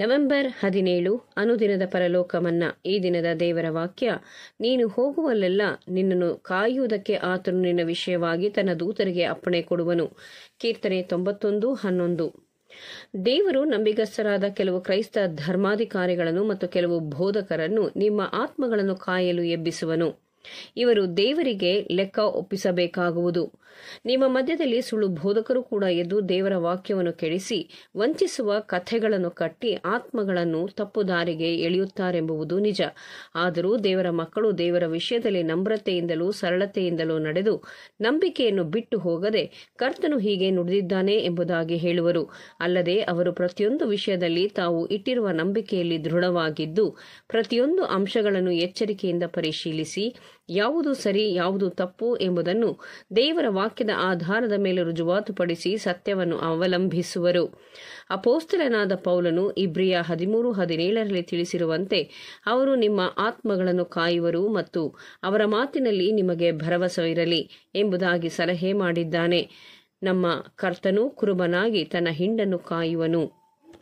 November ಹದಿನೇಳು ಅನುದಿನದ ಪರಲೋಕವನ್ನ ಈ ದಿನದ ದೇವರ ವಾಕ್ಯ ನೀನು ಹೋಗುವಲ್ಲೆಲ್ಲ ನಿನ್ನನ್ನು ಕಾಯುವುದಕ್ಕೆ ಆತನು ನಿನ್ನ ವಿಷಯವಾಗಿ ತನ್ನ ದೂತರಿಗೆ ಅಪ್ಪಣೆ ಕೊಡುವನು ಕೀರ್ತನೆ ತೊಂಬತ್ತೊಂದು ಹನ್ನೊಂದು ದೇವರು ನಂಬಿಗಸ್ತರಾದ ಕೆಲವು ಕ್ರೈಸ್ತ ಧರ್ಮಾಧಿಕಾರಿಗಳನ್ನು ಮತ್ತು ಕೆಲವು ಬೋಧಕರನ್ನು ನಿಮ್ಮ ಆತ್ಮಗಳನ್ನು ಕಾಯಲು ಎಬ್ಬಿಸುವನು ಇವರು ದೇವರಿಗೆ ಲೆಕ್ಕ ಒಪ್ಪಿಸಬೇಕಾಗುವುದು ನಿಮ್ಮ ಮಧ್ಯದಲ್ಲಿ ಸುಳ್ಳು ಬೋಧಕರು ಕೂಡ ಎದ್ದು ದೇವರ ವಾಕ್ಯವನ್ನು ಕೆಡಿಸಿ ವಂಚಿಸುವ ಕಥೆಗಳನ್ನು ಕಟ್ಟಿ ಆತ್ಮಗಳನ್ನು ತಪ್ಪು ದಾರಿಗೆ ಎಳೆಯುತ್ತಾರೆಂಬುದು ನಿಜ ಆದರೂ ದೇವರ ಮಕ್ಕಳು ದೇವರ ವಿಷಯದಲ್ಲಿ ನಮ್ರತೆಯಿಂದಲೂ ಸರಳತೆಯಿಂದಲೂ ನಡೆದು ನಂಬಿಕೆಯನ್ನು ಬಿಟ್ಟು ಹೋಗದೆ ಕರ್ತನು ಹೀಗೆ ನುಡಿದಿದ್ದಾನೆ ಎಂಬುದಾಗಿ ಹೇಳುವರು ಅಲ್ಲದೆ ಅವರು ಪ್ರತಿಯೊಂದು ವಿಷಯದಲ್ಲಿ ತಾವು ಇಟ್ಟಿರುವ ನಂಬಿಕೆಯಲ್ಲಿ ದೃಢವಾಗಿದ್ದು ಪ್ರತಿಯೊಂದು ಅಂಶಗಳನ್ನು ಎಚ್ಚರಿಕೆಯಿಂದ ಪರಿಶೀಲಿಸಿ ಯಾವುದು ಸರಿ ಯಾವುದು ತಪ್ಪು ಎಂಬುದನ್ನು ದೇವರ ವಾಕ್ಯದ ಆಧಾರದ ಮೇಲೆ ರುಜುವಾತುಪಡಿಸಿ ಸತ್ಯವನ್ನು ಅವಲಂಬಿಸುವರು ಅಪೋಸ್ತಲನಾದ ಪೌಲನು ಇಬ್ರಿಯ ಹದಿಮೂರು ಹದಿನೇಳರಲ್ಲಿ ತಿಳಿಸಿರುವಂತೆ ಅವರು ನಿಮ್ಮ ಆತ್ಮಗಳನ್ನು ಕಾಯುವರು ಮತ್ತು ಅವರ ಮಾತಿನಲ್ಲಿ ನಿಮಗೆ ಭರವಸವಿರಲಿ ಎಂಬುದಾಗಿ ಸಲಹೆ ಮಾಡಿದ್ದಾನೆ ನಮ್ಮ ಕರ್ತನೂ ಕುರುಬನಾಗಿ ತನ್ನ ಹಿಂಡನ್ನು ಕಾಯುವನು